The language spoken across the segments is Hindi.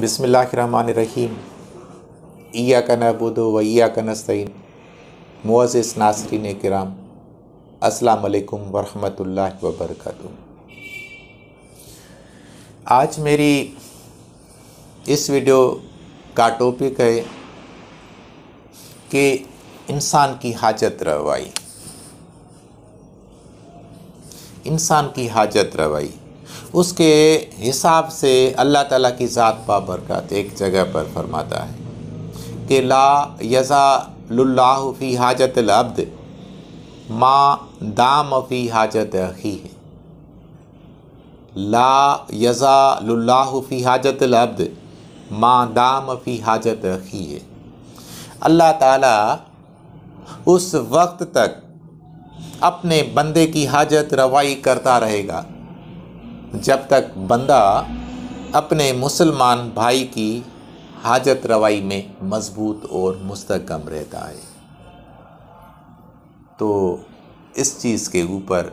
बसमीम ईया का नबुद वैया का नस्तीन मुआज़ नासरीन कराम असलकम वरहमल वबरक आज मेरी इस वीडियो का टॉपिक है कि इंसान की हाजत रवाई इंसान की हाजत रवाई उसके हिसाब से अल्लाह ताला की ज़ात पा बरकत एक जगह पर फरमाता है कि ला यजा लाफी हाजत लब्द माँ दाम फ़ी हाजत अखी है ला यज़ाफ़ी हाजत लब्द माँ दाम फ़ी हाजत अखी है अल्लाह ताला उस वक्त तक अपने बंदे की हाजत रवाई करता रहेगा जब तक बंदा अपने मुसलमान भाई की हाजत रवाई में मजबूत और मुस्तकम रहता है तो इस चीज़ के ऊपर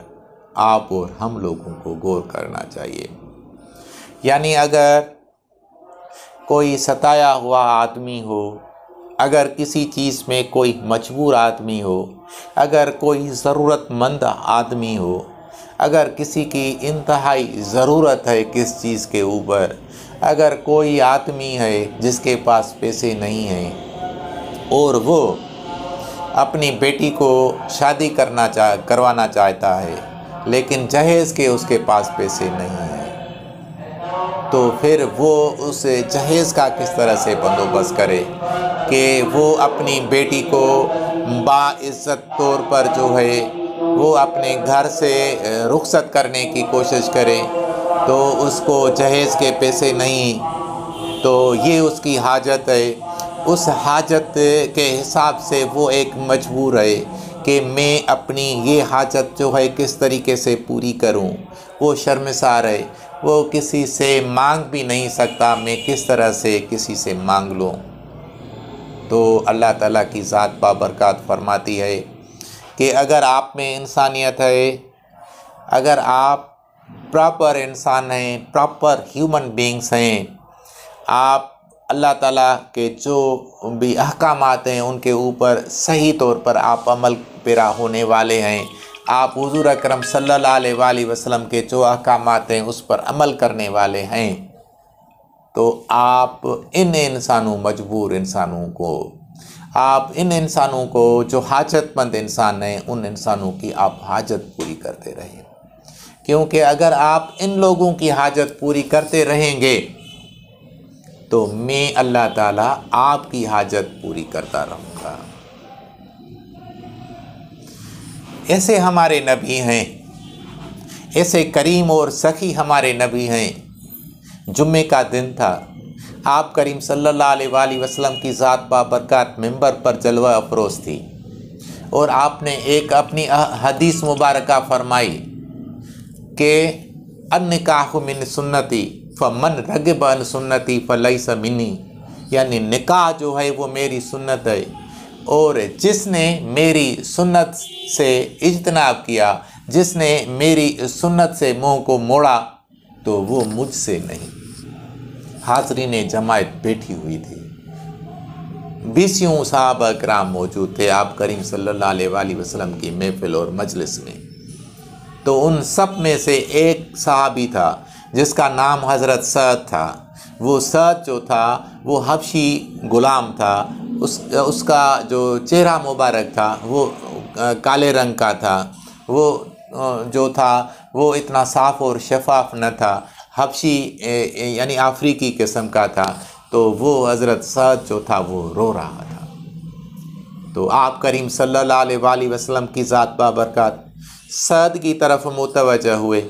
आप और हम लोगों को गौर करना चाहिए यानी अगर कोई सताया हुआ आदमी हो अगर किसी चीज़ में कोई मजबूर आदमी हो अगर कोई ज़रूरतमंद आदमी हो अगर किसी की इंतहाई ज़रूरत है किस चीज़ के ऊपर अगर कोई आदमी है जिसके पास पैसे नहीं हैं और वो अपनी बेटी को शादी करना चाह करवाना चाहता है लेकिन जहेज़ के उसके पास पैसे नहीं हैं तो फिर वो उस जहेज़ का किस तरह से बंदोबस्त करे कि वो अपनी बेटी को बाज़्ज़त तौर पर जो है वो अपने घर से रुखसत करने की कोशिश करे तो उसको जहेज़ के पैसे नहीं तो ये उसकी हाजत है उस हाजत के हिसाब से वो एक मजबूर है कि मैं अपनी ये हाजत जो है किस तरीके से पूरी करूं वो शर्मसार है वो किसी से मांग भी नहीं सकता मैं किस तरह से किसी से मांग लूँ तो अल्लाह ताला की ज़ात बाबरकत फरमाती है कि अगर आप में इंसानियत है अगर आप प्रॉपर इंसान हैं प्रॉपर ह्यूमन बींग्स हैं आप अल्लाह ताला के जो भी अहकाम हैं उनके ऊपर सही तौर पर आप अमल पेरा होने वाले हैं आप हजूर अक्रम सल्ला वसलम के जो अहकाम हैं उस पर अमल करने वाले हैं तो आप इन इंसानों मजबूर इंसानों को आप इन इंसानों को जो हाजतमंद इंसान हैं उन इंसानों की आप हाजत पूरी करते रहिए क्योंकि अगर आप इन लोगों की हाजत पूरी करते रहेंगे तो मैं अल्लाह ताला आपकी हाजत पूरी करता रहूँगा ऐसे हमारे नबी हैं ऐसे करीम और सखी हमारे नबी हैं जुम्मे का दिन था आप करीम सल्ला वसलम की ज़ात बाबरकत मंबर पर जलवा अफरोज़ थी और आपने एक अपनी हदीस मुबारक फरमाई के अन मिन सुन्नति फ़मन रगब अन सुन्नति फ़लई समिनी यानी निकाह जो है वो मेरी सुन्नत है और जिसने मेरी सुन्नत से इजतनाब किया जिसने मेरी सुन्नत से मुंह को मोड़ा तो वो मुझसे नहीं हाजरीन जमायत बैठी हुई थी बीसियों साहब कराम मौजूद थे आप करीम सल्लल्लाहु अलैहि वसल्लम की महफिल और मजलिस में तो उन सब में से एक साहबी था जिसका नाम हज़रत सद था वो सद जो था वो हबशी गुलाम था उस उसका जो चेहरा मुबारक था वो काले रंग का था वो जो था वो इतना साफ़ और शफाफ न था हबशी यानी अफ्रीकी किस्म का था तो वो हज़रत सद जो था वो रो रहा था तो आप करीम सल्ला वसलम की ज़ात बाबरकत सद की तरफ मुतवजह हुए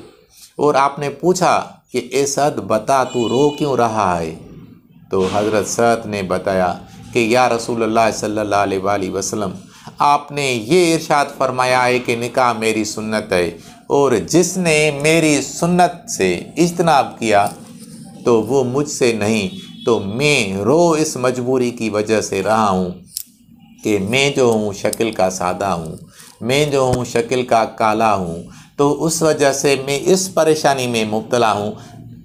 और आपने पूछा कि ए सद बता तू रो क्यों रहा है तो हज़रत सद ने बताया कि या रसूल सल्ला वसलम आपने ये इरशाद फरमाया है कि निकाह मेरी सुन्नत है और जिसने मेरी सुन्नत से इजतनाब किया तो वो मुझसे नहीं तो मैं रो इस मजबूरी की वजह से रहा हूँ कि मैं जो हूँ शक्ल का सादा हूँ मैं जो हूँ शक्ल का काला हूँ तो उस वजह से मैं इस परेशानी में मुबतला हूँ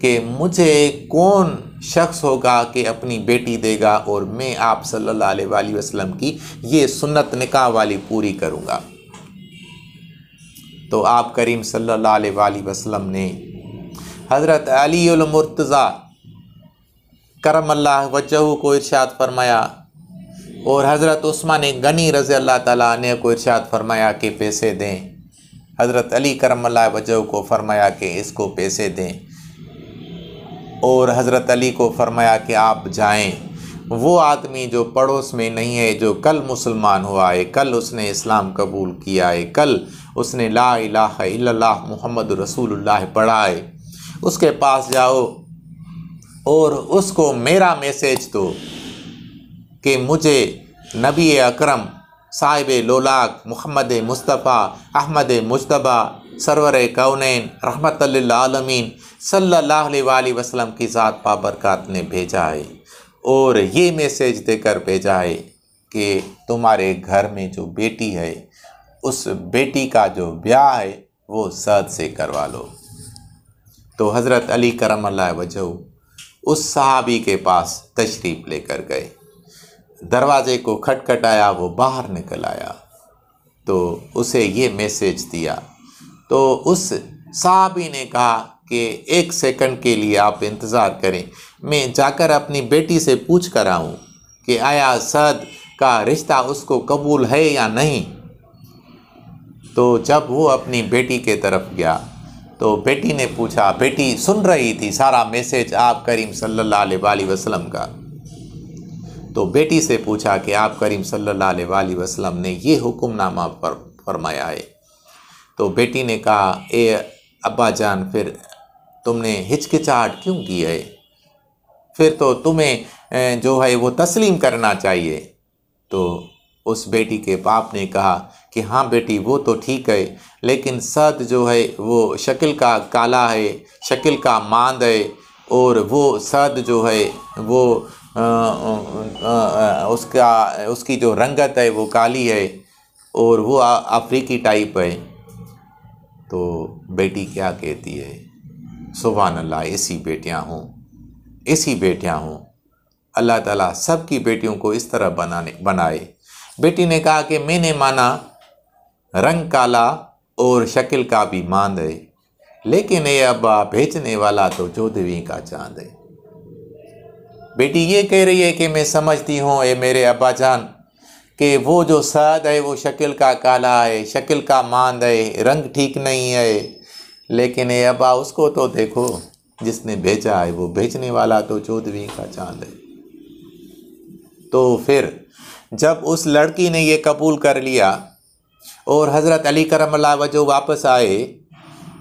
कि मुझे कौन शख्स होगा कि अपनी बेटी देगा और मैं आप सल्लल्लाहु अलैहि वसल्लम की ये सुन्नत निकाह वाली पूरी करूँगा तो आप करीम सल्लल्लाहु अलैहि वसल्लम ने हज़रत अली मुर्तज़ा करम अल्लाह वजह को इरशाद फरमाया और हज़रत उस्मान गनी रज़ी अल्लाह ताला ने को इरशाद फरमाया कि पैसे दें हज़रत अली करम अल्लाह वजह को फरमाया कि इसको पैसे दें और हज़रत अली को फरमाया कि आप जाएं वो आदमी जो पड़ोस में नहीं है जो कल मुसलमान हुआ है कल उसने इस्लाम कबूल किया है कल उसने ला इला मोहम्मद रसूल पढ़ाए उसके पास जाओ और उसको मेरा मैसेज दो कि मुझे नबी अकरम साहिब लोलाक मोहम्मद मुस्तफ़ा अहमद मुशतबा सरवर कौनैन रहमत आलमीन सल्ला वसलम की ज़ात बाबरकत ने भेजा है और ये मैसेज देकर भेजा है कि तुम्हारे घर में जो बेटी है उस बेटी का जो ब्याह है वो सद से करवा लो तो हज़रत अली करम वजह उस सहाबी के पास तशरीफ़ लेकर गए दरवाजे को खटखटाया वो बाहर निकल आया तो उसे ये मैसेज दिया तो उस साहबी ने कहा कि एक सेकंड के लिए आप इंतज़ार करें मैं जाकर अपनी बेटी से पूछ कर आऊँ कि आया सद का रिश्ता उसको कबूल है या नहीं तो जब वो अपनी बेटी के तरफ गया तो बेटी ने पूछा बेटी सुन रही थी सारा मैसेज आप करीम सल्ला वसलम का तो बेटी से पूछा कि आप करीम सल्ला अलैहि ने ये हुक्मनामा पर फरमाया है तो बेटी ने कहा ए अब्बा जान फिर तुमने हिचकिचाहट क्यों की है फिर तो तुम्हें जो है वो तस्लीम करना चाहिए तो उस बेटी के बाप ने कहा कि हाँ बेटी वो तो ठीक है लेकिन सद जो है वो शक्ल का काला है शक्ल का मांद है और वो सद जो है वो आ, आ, आ, उसका उसकी जो रंगत है वो काली है और वो अफ्रीकी टाइप है तो बेटी क्या कहती है सुबहान अल्लाह ऐसी बेटियां हूँ ऐसी बेटियां हूँ अल्लाह ताला सबकी बेटियों को इस तरह बनाने बनाए बेटी ने कहा कि मैंने माना रंग काला और शक्ल का भी मांद है लेकिन ये अबा भेजने वाला तो चौदहवीं का चांद है बेटी ये कह रही है कि मैं समझती हूँ ये मेरे अब्बा जान कि वो जो साद है वो शक्ल का काला है शक्ल का मांद है रंग ठीक नहीं है लेकिन ये अब्बा उसको तो देखो जिसने भेजा है वो भेजने वाला तो चौधवी का चांद है तो फिर जब उस लड़की ने ये कबूल कर लिया और हज़रत अली करम वजह वापस आए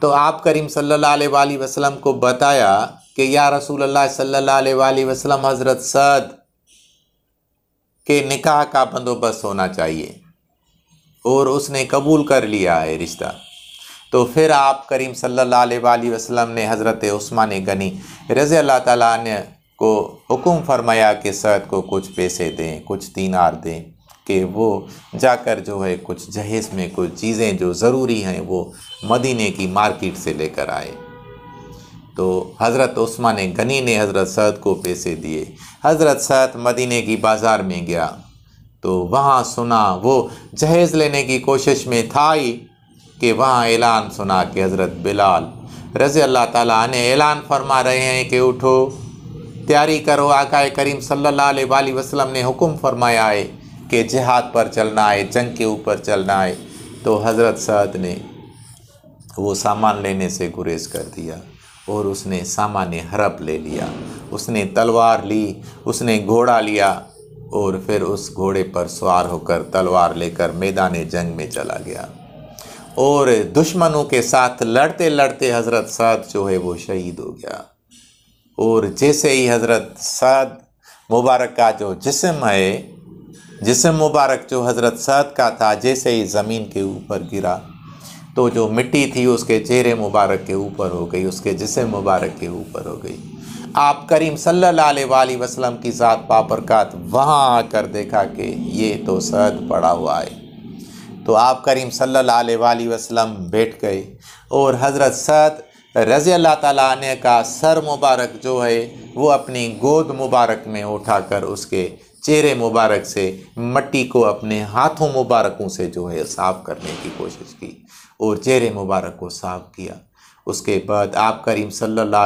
तो आप करीम सल्ला वसम को बताया कि या रसूल अल्लाह सल्ला वसम हज़रत सद के निकाह का बंदोबस्त होना चाहिए और उसने कबूल कर लिया है रिश्ता तो फिर आप करीम सल्ला वसलम ने हज़रत उस्मान गनी रज़ी अल्लाह ताली ने को हुक्म फरमाया कि सद को कुछ पैसे दें कुछ दीनार दें कि वो जाकर जो है कुछ जहेज़ में कुछ चीज़ें जो ज़रूरी हैं वो मदीने की मार्केट से लेकर आए तो हज़रत उस्मान गनी ने हज़रत सद को पैसे दिए हज़रत सद मदीने की बाज़ार में गया तो वहाँ सुना वो जहेज़ लेने की कोशिश में था ही कि वहाँ ऐलान सुना कि हज़रत बिलाल रज़ी अल्लाह ताला ने ऐलान फरमा रहे हैं कि उठो तैयारी करो आकाए करीम सल्लल्लाहु अलैहि वसल्लम ने हुक्म फरमाया है के जिहाद पर चलना है जंग के ऊपर चलना है तो हज़रत सद ने वो सामान लेने से गुरेज कर दिया और उसने सामान्य हड़प ले लिया उसने तलवार ली उसने घोड़ा लिया और फिर उस घोड़े पर सवार होकर तलवार लेकर मैदान जंग में चला गया और दुश्मनों के साथ लड़ते लड़ते हज़रत सद जो है वो शहीद हो गया और जैसे ही हज़रत सद मुबारक का जो जिसम है जिसम मुबारक जो हज़रत सद का था जैसे ही ज़मीन के ऊपर गिरा तो जो मिट्टी थी उसके चेहरे मुबारक के ऊपर हो गई उसके जिसम मुबारक के ऊपर हो गई आप करीम सल्लल्लाहु अलैहि वसल्लम की ज़ात पापरकात वहाँ आकर देखा कि ये तो सद पड़ा हुआ है तो आप करीम सल्लल्लाहु अलैहि वसल्लम बैठ गए और हज़रत सद रज़ी अल्लाह ताली का सर मुबारक जो है वो अपनी गोद मुबारक में उठाकर उसके चेहरे मुबारक से मट्टी को अपने हाथों मुबारकों से जो है साफ़ करने की कोशिश की और चेहरे मुबारक को साफ़ किया उसके बाद आप करीम सल्ला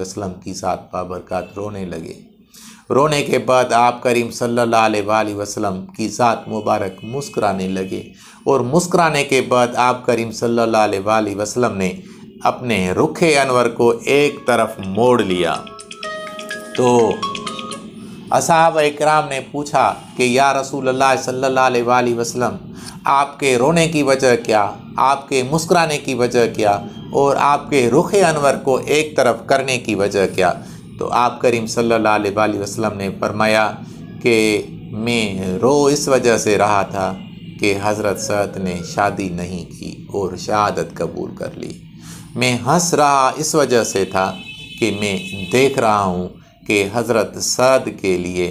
वसलम की साथ बाबरकत रोने लगे रोने के बाद आप करीम सल्ला वसलम की साथ मुबारक मुस्कराने लगे और मुस्कराने के बाद आप करीम सल्ला वसलम ने अपने रुखे अनवर को एक तरफ मोड़ लिया तो असहाब इक्राम ने पूछा कि या रसूल सल्ला वसलम आपके रोने की वजह क्या आपके मुस्कराने की वजह क्या और आपके रुख अनवर को एक तरफ करने की वजह क्या तो आप करीम सल्ला वसलम ने फरमाया कि मैं रो इस वजह से रहा था कि हज़रत सत ने शादी नहीं की और शहादत कबूल कर ली मैं हंस रहा इस वजह से था कि मैं देख रहा हूँ कि हज़रत साद के लिए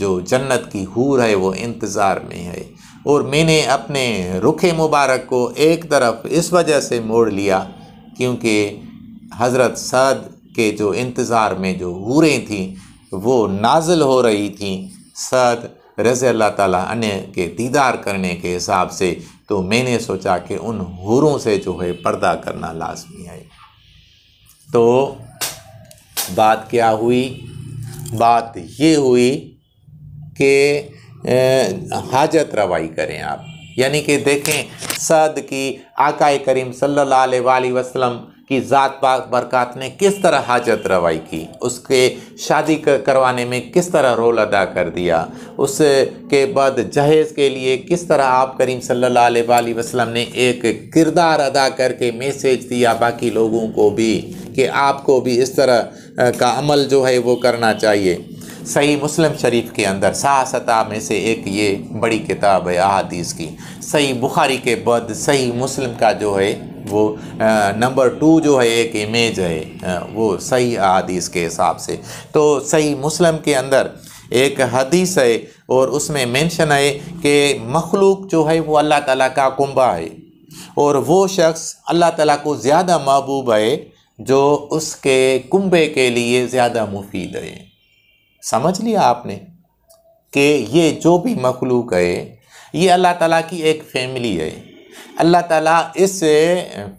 जो जन्नत की हूर है वो इंतज़ार में है और मैंने अपने रुख मुबारक को एक तरफ इस वजह से मोड़ लिया क्योंकि हज़रत साद के जो इंतज़ार में जो हूरें थीं वो नाजिल हो रही थीं साद रज़ी अल्लाह ताला अन्य के दीदार करने के हिसाब से तो मैंने सोचा कि उन हूरों से जो है पर्दा करना लाजमी है तो बात क्या हुई बात ये हुई कि हाजत रवाई करें आप यानी कि देखें सद की आकाए करीम सल्ला वसलम की ज़ात पाक बरक़ात ने किस तरह हाजत रवाई की उसके शादी करवाने में किस तरह रोल अदा कर दिया उसके बाद जहेज़ के लिए किस तरह आप करीम सल्ला वसलम ने एक किरदार अदा करके मैसेज दिया बाकी लोगों को भी कि आपको भी इस तरह का अमल जो है वो करना चाहिए सही मुस्लिम शरीफ के अंदर साहसता में से एक ये बड़ी किताब है अहादीस की सही बुखारी के बाद सही मुस्लिम का जो है वो नंबर टू जो है एक इमेज है वो सही अहादीस के हिसाब से तो सही मुस्लिम के अंदर एक हदीस है और उसमें मेंशन है कि मखलूक जो है वो अल्लाह ताला का कुंबा है और वो शख्स अल्लाह ताला को ज़्यादा महबूब है जो उसके कुंबे के लिए ज़्यादा मुफीद है समझ लिया आपने कि ये जो भी मखलूक है ये अल्लाह ताला की एक फैमिली है अल्लाह ताला इस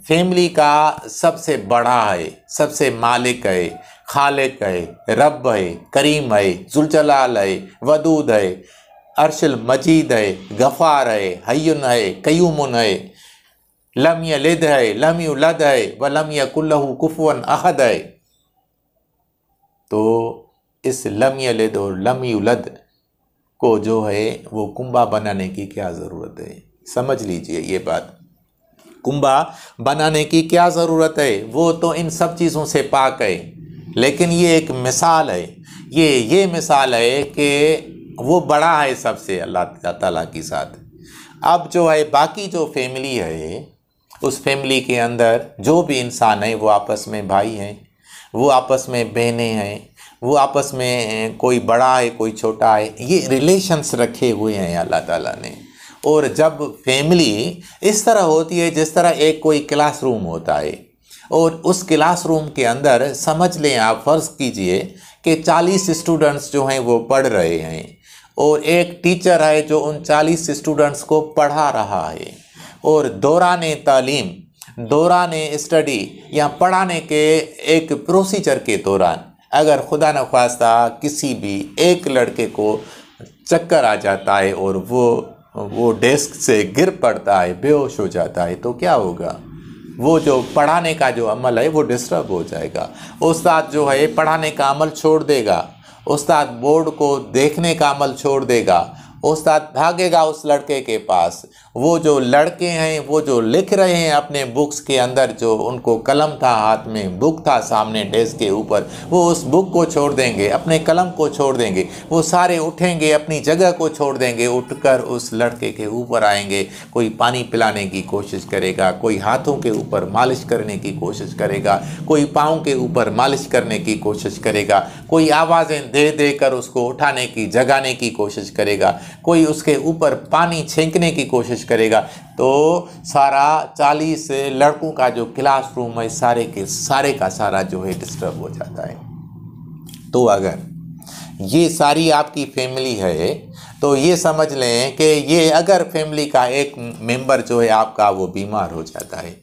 फैमिली का सबसे बड़ा है सबसे मालिक है खालिक है रब है करीम है जुलजलाल है वदूद है अरशल मजीद है गफ़ार है हयन है कयूमन है लम यलिद है लम युलद है व लम यकुल्लहू कुफवन अहद है तो इस लम यलिद और लम युलद को जो है वो कुंभा बनाने की क्या ज़रूरत है समझ लीजिए ये बात कुंभा बनाने की क्या ज़रूरत है वो तो इन सब चीज़ों से पाक है लेकिन ये एक मिसाल है ये ये मिसाल है कि वो बड़ा है सबसे अल्लाह ताला के साथ अब जो है बाकी जो फैमिली है उस फैमिली के अंदर जो भी इंसान है वो आपस में भाई हैं वो आपस में बहनें हैं वो आपस में कोई बड़ा है कोई छोटा है ये रिलेशन्स रखे हुए हैं अल्लाह ताला ने और जब फैमिली इस तरह होती है जिस तरह एक कोई क्लासरूम होता है और उस क्लासरूम के अंदर समझ लें आप फ़र्ज़ कीजिए कि 40 स्टूडेंट्स जो हैं वो पढ़ रहे हैं और एक टीचर है जो उन 40 स्टूडेंट्स को पढ़ा रहा है और दौरान तालीम दौरान स्टडी या पढ़ाने के एक प्रोसीजर के दौरान अगर खुदा न खास्ता किसी भी एक लड़के को चक्कर आ जाता है और वो वो डेस्क से गिर पड़ता है बेहोश हो जाता है तो क्या होगा वो जो पढ़ाने का जो अमल है वो डिस्टर्ब हो जाएगा उस्ताद जो है पढ़ाने का अमल छोड़ देगा उस्ताद बोर्ड को देखने का अमल छोड़ देगा उस्ताद भागेगा उस लड़के के पास वो जो लड़के हैं वो जो लिख रहे हैं अपने बुक्स के अंदर जो उनको कलम था हाथ में बुक था सामने डेस्क के ऊपर वो उस बुक को छोड़ देंगे अपने कलम को छोड़ देंगे वो सारे उठेंगे अपनी जगह को छोड़ देंगे उठकर उस लड़के के ऊपर आएंगे कोई पानी पिलाने की कोशिश करेगा कोई हाथों के ऊपर मालिश करने की कोशिश करेगा कोई पाँव के ऊपर मालिश करने की कोशिश करेगा कोई आवाज़ें दे दे कर उसको उठाने की जगाने की कोशिश करेगा कोई उसके ऊपर पानी छेंकने की कोशिश करेगा तो सारा चालीस लड़कों का जो क्लासरूम है सारे के सारे का सारा जो है डिस्टर्ब हो जाता है तो अगर ये सारी आपकी फैमिली है तो ये समझ लें कि ये अगर फैमिली का एक मेंबर जो है आपका वो बीमार हो जाता है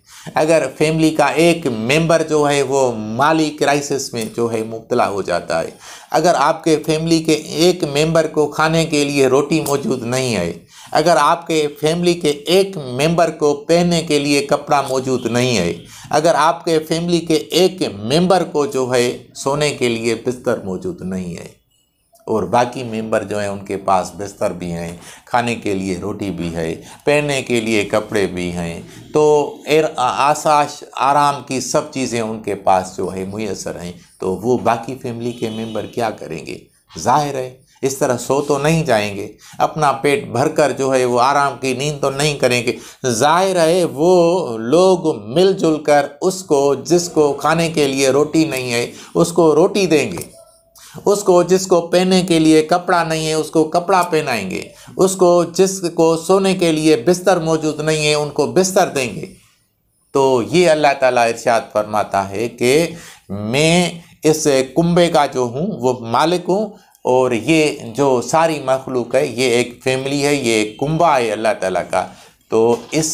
अगर फैमिली का एक मेंबर जो है वो माली क्राइसिस में जो है मुबतला हो जाता है अगर आपके फैमिली के एक मेंबर को खाने के लिए रोटी मौजूद नहीं है अगर आपके फैमिली के एक मेंबर को पहनने के लिए कपड़ा मौजूद नहीं है अगर आपके फैमिली के एक मेंबर को जो है सोने के लिए बिस्तर मौजूद नहीं है और बाकी मेंबर जो हैं उनके पास बिस्तर भी हैं खाने के लिए रोटी भी है पहनने के लिए कपड़े भी हैं तो एर आशा आराम की सब चीज़ें उनके पास जो है मुयसर हैं तो वो बाकी फैमिली के मेंबर क्या करेंगे जाहिर है इस तरह सो तो नहीं जाएंगे अपना पेट भरकर जो है वो आराम की नींद तो नहीं करेंगे जाहिर है वो लोग मिलजुल कर उसको जिसको खाने के लिए रोटी नहीं है उसको रोटी देंगे उसको जिसको पहनने के लिए कपड़ा नहीं है उसको कपड़ा पहनाएंगे उसको जिसको सोने के लिए बिस्तर मौजूद नहीं है उनको बिस्तर देंगे तो ये अल्लाह ताला इर्शाद फरमाता है कि मैं इस कुंबे का जो हूँ वो मालिक हूँ और ये जो सारी मखलूक है ये एक फैमिली है ये एक कुंबा है अल्लाह ताला का तो इस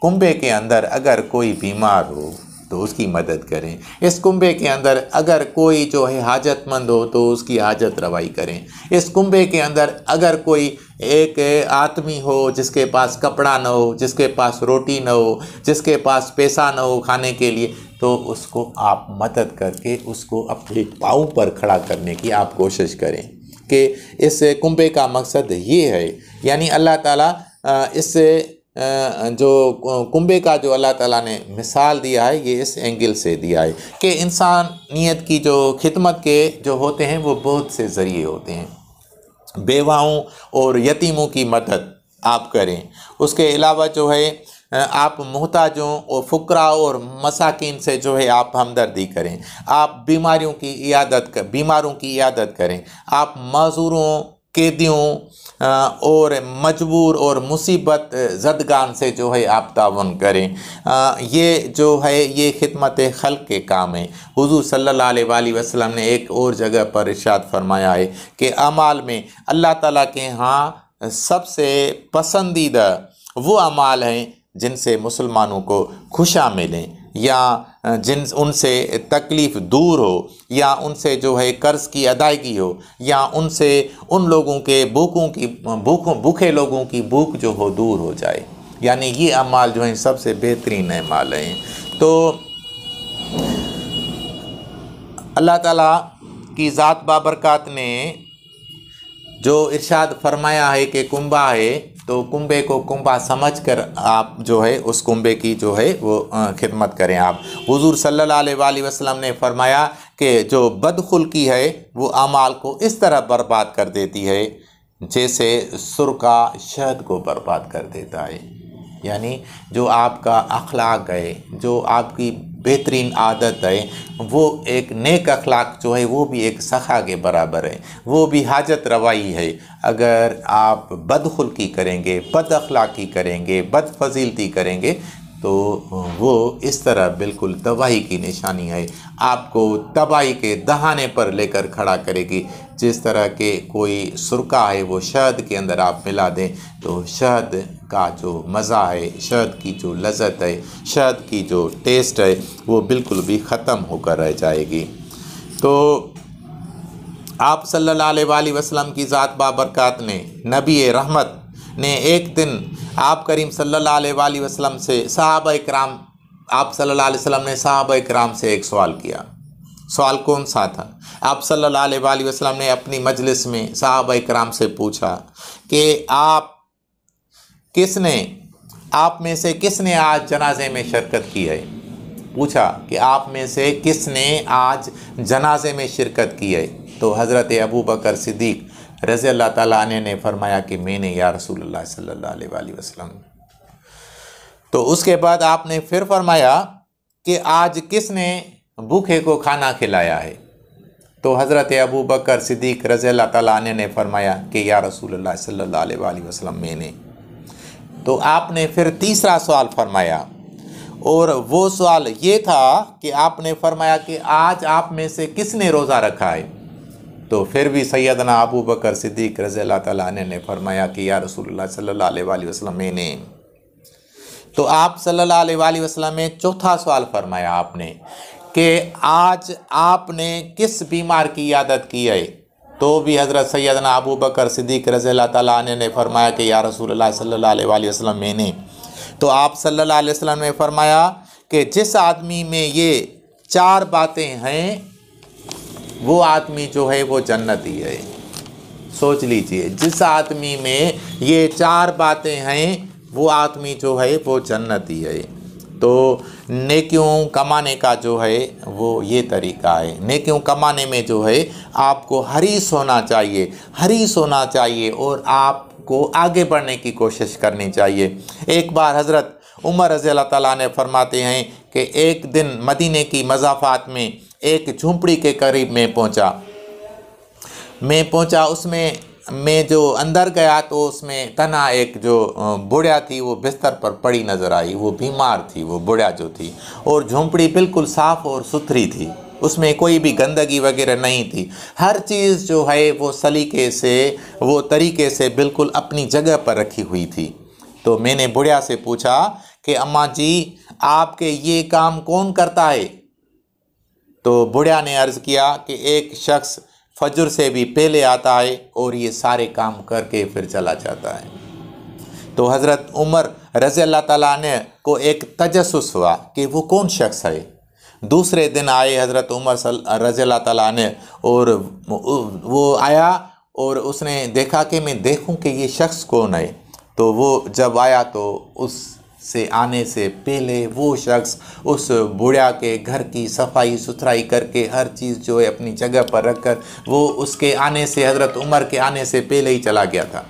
कुंबे के अंदर अगर कोई बीमार हो तो उसकी मदद करें इस कुंबे के अंदर अगर कोई जो है हाजतमंद हो तो उसकी हाजत रवाई करें इस कुंबे के अंदर अगर कोई एक आदमी हो जिसके पास कपड़ा ना हो जिसके पास रोटी ना हो जिसके पास पैसा ना हो खाने के लिए तो उसको आप मदद करके उसको अपने पाँव पर खड़ा करने की आप कोशिश करें कि इस कुंभे का मकसद ये है यानी अल्लाह ताला इस जो कुंभे का जो अल्लाह ताला ने मिसाल दिया है ये इस एंगल से दिया है कि इंसानियत की जो खिदमत के जो होते हैं वो बहुत से ज़रिए होते हैं बेवाओं और यतीमों की मदद आप करें उसके अलावा जो है आप मोहताजों और फ़ुकरा और मसाकिन से जो है आप हमदर्दी करें आप बीमारियों की इयादत कर बीमारों की इयादत करें आप मजूरों कैदियों और मजबूर और मुसीबत जदगान से जो है आप तावन करें ये जो है ये खिदमत खल के काम है हुजूर सल्लल्लाहु अलैहि वसल्लम ने एक और जगह पर इर्शाद फरमाया है कि अमाल में अल्लाह ताला के यहाँ सबसे पसंदीदा वो अमाल हैं जिनसे मुसलमानों को खुशा मिलें या जिन उनसे तकलीफ़ दूर हो या उनसे जो है कर्ज़ की अदायगी हो या उनसे उन लोगों के भूखों की भूखों भूखे लोगों की भूख जो हो दूर हो जाए यानी ये अमाल जो हैं सबसे बेहतरीन अमाल हैं तो अल्लाह ताला की ज़ात बाबरकत ने जो इरशाद फरमाया है कि कुंबा है तो कुंभे को कुंभा समझ कर आप जो है उस कुंभे की जो है वो खिदमत करें आप हजूर सल्ला वसलम ने फरमाया कि जो बदखुल्की है वो अमाल को इस तरह बर्बाद कर देती है जैसे सुरका शहद को बर्बाद कर देता है यानी जो आपका अखलाक है जो आपकी बेहतरीन आदत है वो एक नेक अखलाक जो है वो भी एक सखा के बराबर है वो भी हाजत रवाई है अगर आप बदखुल्की करेंगे बद अखलाकी करेंगे बद फजीलती करेंगे तो वो इस तरह बिल्कुल तबाही की निशानी है आपको तबाही के दहाने पर लेकर खड़ा करेगी जिस तरह के कोई सुरका है वो शहद के अंदर आप मिला दें तो शहद का जो मज़ा है शहद की जो लज़त है शहद की जो टेस्ट है वो बिल्कुल भी ख़त्म होकर रह जाएगी तो आप सल्लल्लाहु अलैहि वसल्लम की ज़ात बाबरकत ने नबी रहमत ने एक दिन आप करीम सल्लल्लाहु अलैहि वसल्लम से साहब कराम आप सल्लल्लाहु अलैहि वसल्लम ने साहब कराम से एक सवाल किया सवाल कौन सा था आप सल्लल्लाहु अलैहि वसल्लम ने अपनी मजलिस में साहब कराम से पूछा कि आप किसने आप में से किसने आज जनाजे में शिरकत की है पूछा कि आप में से किसने आज जनाजे में शिरकत की है तो हज़रत अबू बकर सिद्दीक रज़ी अल्लाह ताली ने फरमाया कि मैंने या रसूल सल्ला वसलम तो उसके बाद आपने फिर फरमाया कि आज किसने भूखे को खाना खिलाया है तो हज़रत अबू बकर सिद्दीक रज़ी अल्लाह ताली ने फरमाया कि या रसूल सल्ला वसलम मैंने तो आपने फिर तीसरा सवाल फरमाया और वो सवाल ये था कि आपने फरमाया कि आज आप में से किसने रोज़ा रखा है तो फिर भी सैदना अबू बकर सिद्दीक रज़ी अल्लाह ने फरमाया कि या रसूलुल्लाह सल्लल्लाहु अलैहि वसल्लम तो आप सल्लल्लाहु वसल्लम ने चौथा सवाल फरमाया आपने कि आज आपने किस बीमार की आदत की है तो भी हज़रत सैदना अबू बकर सिद्दीक रज़ील्ला तैन ने फरमाया कि या रसूल सल्ला वसलम मैंने तो आप सल्ला वसलम ने फरमाया कि जिस आदमी में ये चार बातें हैं वो आदमी जो है वो जन्नती है सोच लीजिए जिस आदमी में ये चार बातें हैं वो आदमी जो है वो जन्नती है तो नेकियों कमाने का जो है वो ये तरीका है नेकियों कमाने में जो है आपको हरीस होना चाहिए हरीस होना चाहिए और आपको आगे बढ़ने की कोशिश करनी चाहिए एक बार हज़रत उमर रज़ी अल्लाह ताला ने फरमाते हैं कि एक दिन मदीने की मजाफात में एक झोंपड़ी के करीब में पहुंचा मैं पहुंचा उसमें में जो अंदर गया तो उसमें तना एक जो बुढ़िया थी वो बिस्तर पर पड़ी नज़र आई वो बीमार थी वो बुढ़िया जो थी और झोंपड़ी बिल्कुल साफ़ और सुथरी थी उसमें कोई भी गंदगी वगैरह नहीं थी हर चीज़ जो है वो सलीके से वो तरीके से बिल्कुल अपनी जगह पर रखी हुई थी तो मैंने बुढ़िया से पूछा कि अम्मा जी आपके ये काम कौन करता है तो बुढ़िया ने अर्ज़ किया कि एक शख्स फजर से भी पहले आता है और ये सारे काम करके फिर चला जाता है तो हज़रत उमर रज़ी अल्लाह ताला ने को एक तजस हुआ कि वो कौन शख्स है दूसरे दिन आए हज़रत उमर रज़ी अल्लाह ताला ने और वो आया और उसने देखा कि मैं देखूं कि ये शख्स कौन है तो वो जब आया तो उस से आने से पहले वो शख्स उस बुढ़िया के घर की सफाई सुथराई करके हर चीज़ जो है अपनी जगह पर रखकर वो उसके आने से हज़रत उमर के आने से पहले ही चला गया था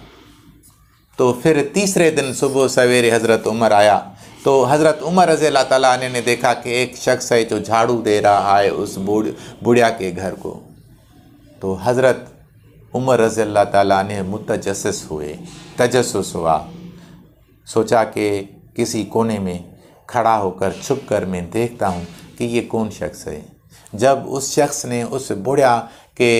तो फिर तीसरे दिन सुबह सवेरे हज़रत उमर आया तो हज़रत उमर रज़ी अल्लाह ने देखा कि एक शख्स है जो झाड़ू दे रहा है उस बूढ़ बुढ़िया के घर को तो हज़रत उमर रज़ी अल्लाह ने मुतजस हुए तजस हुआ सोचा कि किसी कोने में खड़ा होकर छुप कर मैं देखता हूँ कि ये कौन शख्स है जब उस शख्स ने उस बुढ़िया के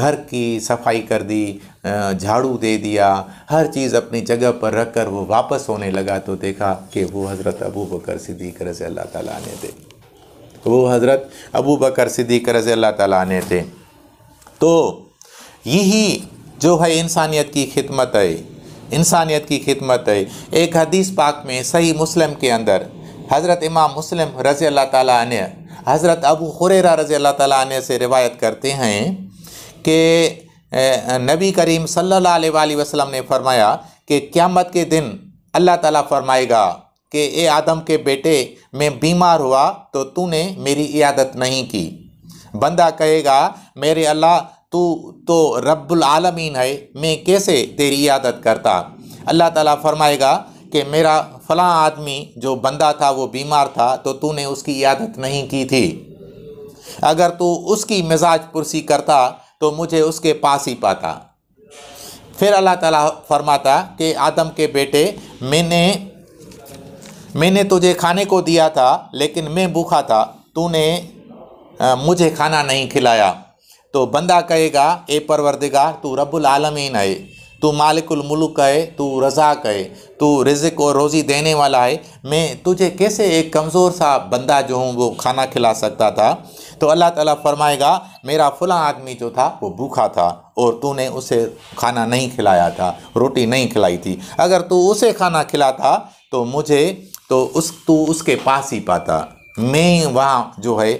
घर की सफाई कर दी झाड़ू दे दिया हर चीज़ अपनी जगह पर रख कर वो वापस होने लगा तो देखा कि वो हज़रत अबू बकर सिद्दीक रज़ी अल्लाह ताला ने थे वो हज़रत अबू बकर सिद्दीक रज़ी अल्लाह ताला ने थे तो यही जो है इंसानियत की खिदमत है इंसानियत की खिदमत है एक हदीस पाक में सही मुस्लिम के अंदर हज़रत इमाम मुस्लिम रज़ी अल्लाह ताला हज़रत अबू हुरेरा रज़ी अल्लाह ताला से रिवायत करते हैं कि नबी करीम सल्लल्लाहु अलैहि वसल्लम ने फरमाया कि क़्यामत के दिन अल्लाह ताला फरमाएगा कि ए आदम के बेटे मैं बीमार हुआ तो तूने मेरी इयादत नहीं की बंदा कहेगा मेरे अल्लाह तू तो रब्बुल आलमीन है मैं कैसे तेरी इयादत करता अल्लाह ताला फरमाएगा कि मेरा फ़लाँ आदमी जो बंदा था वो बीमार था तो तूने उसकी इयादत नहीं की थी अगर तू उसकी मिजाज पुरसी करता तो मुझे उसके पास ही पाता फिर अल्लाह ताला फरमाता कि आदम के बेटे मैंने मैंने तुझे खाने को दिया था लेकिन मैं भूखा था तूने मुझे खाना नहीं खिलाया तो बंदा कहेगा ए परवरदिगा तू रब्बुल आलमीन है तू मालिकुल मुलुक है तू रज़ाक है तू रिजिक और रोज़ी देने वाला है मैं तुझे कैसे एक कमज़ोर सा बंदा जो हूँ वो खाना खिला सकता था तो अल्लाह ताला फरमाएगा मेरा फला आदमी जो था वो भूखा था और तूने उसे खाना नहीं खिलाया था रोटी नहीं खिलाई थी अगर तू उसे खाना खिलाता तो मुझे तो उस तू उसके पास ही पाता मैं वहाँ जो है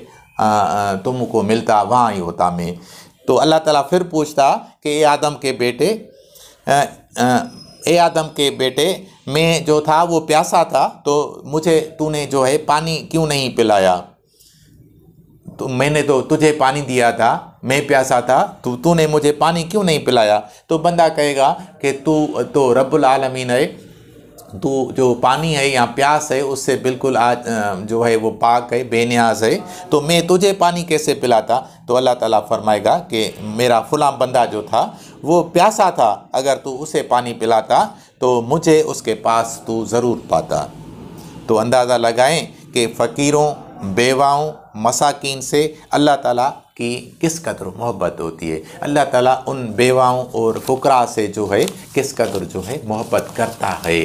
तुमको मिलता वहाँ ही होता मैं तो अल्लाह ताला फिर पूछता कि ए आदम के बेटे ए आदम के बेटे मैं जो था वो प्यासा था तो मुझे तूने जो है पानी क्यों नहीं पिलाया तो मैंने तो तुझे पानी दिया था मैं प्यासा था तो तूने मुझे पानी क्यों नहीं पिलाया तो बंदा कहेगा कि तू तो रब्बुल आलमीन है तो जो पानी है या प्यास है उससे बिल्कुल आज जो है वो पाक है बेनियाज है तो मैं तुझे पानी कैसे पिलाता तो अल्लाह ताला फरमाएगा कि मेरा फुलाम बंदा जो था वो प्यासा था अगर तू उसे पानी पिलाता तो मुझे उसके पास तू ज़रूर पाता तो अंदाज़ा लगाएं कि फ़कीरों बेवाओं मसाकिन से अल्लाह ताला की किस कदर मोहब्बत होती है अल्लाह ताला उन बेवाओं और फुकरा से जो है किस कदर जो है मोहब्बत करता है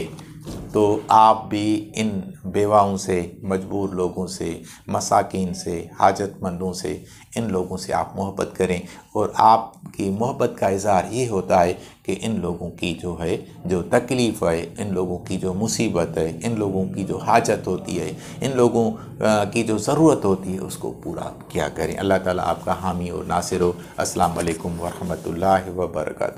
तो आप भी इन बेवाओं से मजबूर लोगों से मसाकिन से हाजतमंदों से इन लोगों से आप मोहब्बत करें और आपकी मोहब्बत का इजहार ये होता है कि इन लोगों की जो है जो तकलीफ़ है इन लोगों की जो मुसीबत है इन लोगों की जो हाजत होती है इन लोगों की जो ज़रूरत होती है उसको पूरा किया करें अल्लाह ताला आपका हामी और नासिर हो असलकम वरहमल वर्का